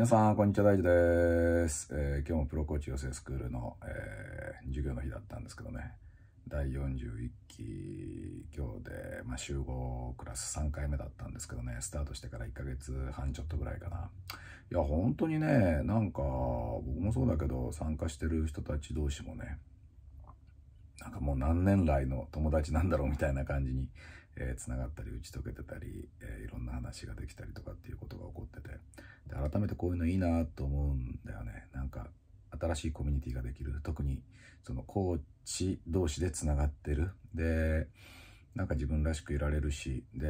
皆さん、こんにちは、大地です。えー、今日もプロコーチ養成スクールの、えー、授業の日だったんですけどね、第41期、今日で、まあ、集合クラス3回目だったんですけどね、スタートしてから1ヶ月半ちょっとぐらいかな。いや、本当にね、なんか、僕もそうだけど、参加してる人たち同士もね、なんかもう何年来の友達なんだろうみたいな感じに、えー、繋がったり打ち解けてたり、えー、いろんな話ができたりとかっていうことが起こってて、改めてこういうのいいなと思うんだよねなんか新しいコミュニティができる特にそのコーチ同士でつながってるでなんか自分らしくいられるしで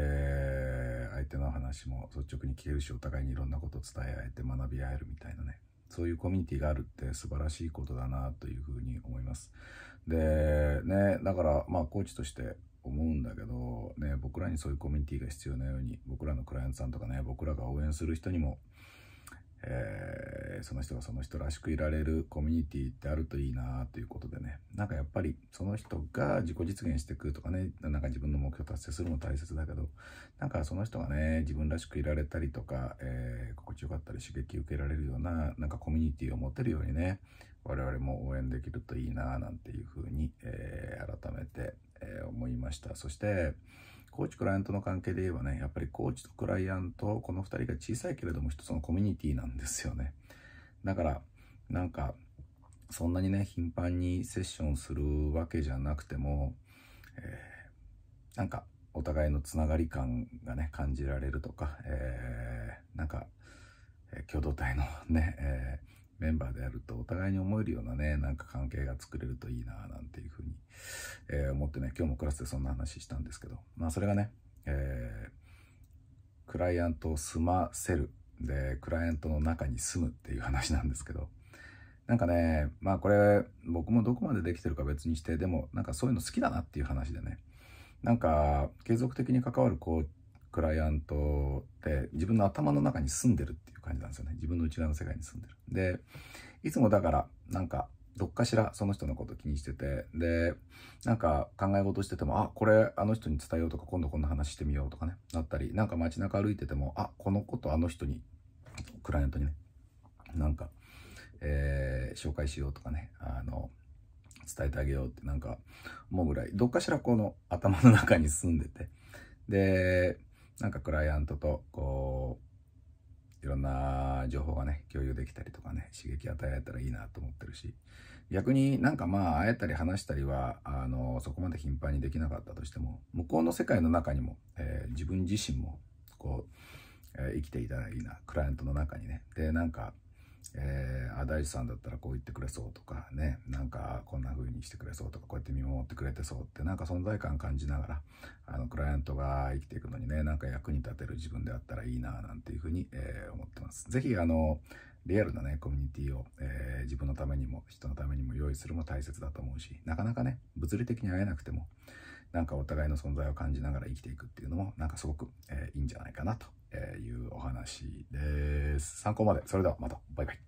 相手の話も率直に聞けるしお互いにいろんなことを伝え合えて学び合えるみたいなねそういうコミュニティがあるって素晴らしいことだなというふうに思いますでねだからまあコーチとして思うんだけど、ね、僕らにそういうコミュニティが必要なように僕らのクライアントさんとかね僕らが応援する人にもえー、その人がその人らしくいられるコミュニティってあるといいなということでねなんかやっぱりその人が自己実現していくとかねなんか自分の目標達成するの大切だけどなんかその人がね自分らしくいられたりとか、えー、心地よかったり刺激受けられるようななんかコミュニティを持てるようにね我々も応援できるといいななんていうふうに、えー、改めて、え思いましたそしてコーチ、クライアントの関係で言えばね、やっぱりコーチとクライアント、この2人が小さいけれども一つのコミュニティなんですよね。だから、なんか、そんなにね、頻繁にセッションするわけじゃなくても、えー、なんか、お互いのつながり感がね、感じられるとか、えー、なんか、共同体のね、えーメンバーであるとお互いに思えるようなね、なんか関係が作れるといいな、なんていうふうに、えー、思ってね、今日もクラスでそんな話したんですけど、まあそれがね、えー、クライアントを住ませる。で、クライアントの中に住むっていう話なんですけど、なんかね、まあこれ、僕もどこまでできてるか別にして、でもなんかそういうの好きだなっていう話でね、なんか継続的に関わるコークライアントで自分の頭の中に住んでるっていう感じなんですよね。自分の内側の世界に住んでる。で、いつもだから、なんか、どっかしらその人のこと気にしてて、で、なんか考え事してても、あ、これあの人に伝えようとか、今度こんな話してみようとかね、なったり、なんか街中歩いてても、あ、このことあの人に、クライアントにね、なんか、えー、紹介しようとかね、あの、伝えてあげようってなんか思うぐらい、どっかしらこの頭の中に住んでて、で、なんかクライアントとこういろんな情報がね共有できたりとかね刺激与えられたらいいなと思ってるし逆になんかまあ会えたり話したりはあのそこまで頻繁にできなかったとしても向こうの世界の中にも、えー、自分自身もこう、えー、生きていたらいいなクライアントの中にねでなんかえー、あ大地さんだったらこう言ってくれそうとかねなんかこんな風にしてくれそうとかこうやって見守ってくれてそうってなんか存在感感じながらあのクライアントが生きていくのにねなんか役に立てる自分であったらいいななんていう風に、えー、思ってます。是非あのリアルなねコミュニティを、えー、自分のためにも人のためにも用意するも大切だと思うしなかなかね物理的に会えなくてもなんかお互いの存在を感じながら生きていくっていうのもなんかすごく、えいいんじゃないかなとえいうお話です。参考まで。それではまた。バイバイ。